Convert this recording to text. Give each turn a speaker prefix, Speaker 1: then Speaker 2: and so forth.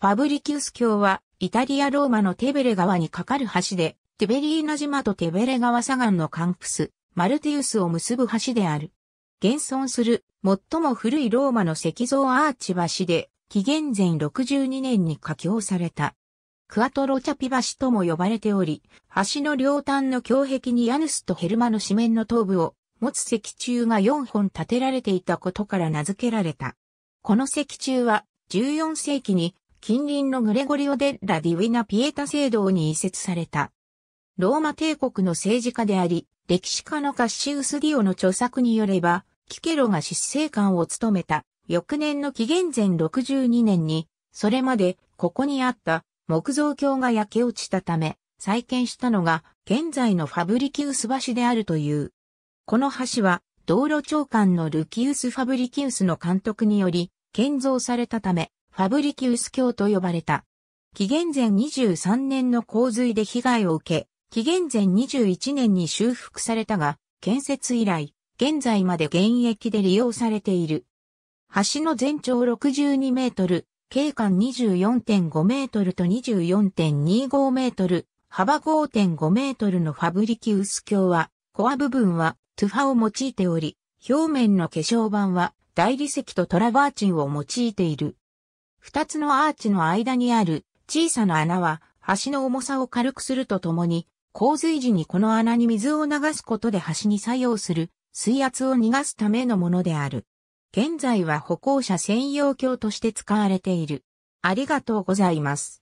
Speaker 1: ファブリキウス橋は、イタリア・ローマのテベレ川に架かる橋で、テベリーナ島とテベレ川左岸のカンプス、マルティウスを結ぶ橋である。現存する、最も古いローマの石像アーチ橋で、紀元前62年に架橋された。クアトロチャピ橋とも呼ばれており、橋の両端の橋壁にヤヌスとヘルマの紙面の頭部を持つ石柱が4本建てられていたことから名付けられた。この石柱は14世紀に近隣のグレゴリオ・デッラ・ディウィナ・ピエタ聖堂に移設された。ローマ帝国の政治家であり、歴史家のカッシウス・ディオの著作によれば、キケロが執政官を務めた、翌年の紀元前62年に、それまでここにあった木造橋が焼け落ちたため、再建したのが現在のファブリキウス橋であるという。この橋は道路長官のルキウス・ファブリキウスの監督により建造されたため、ファブリキウス教と呼ばれた。紀元前23年の洪水で被害を受け、紀元前21年に修復されたが、建設以来、現在まで現役で利用されている。橋の全長62メートル、景観24.5メートルと24.25メートル、幅5.5メートルのファブリキウス橋は、コア部分はトゥファを用いており、表面の化粧板は大理石とトラバーチンを用いている。二つのアーチの間にある小さな穴は橋の重さを軽くするとともに、洪水時にこの穴に水を流すことで橋に作用する水圧を逃がすためのものである。現在は歩行者専用橋として使われている。あり
Speaker 2: がとうございます。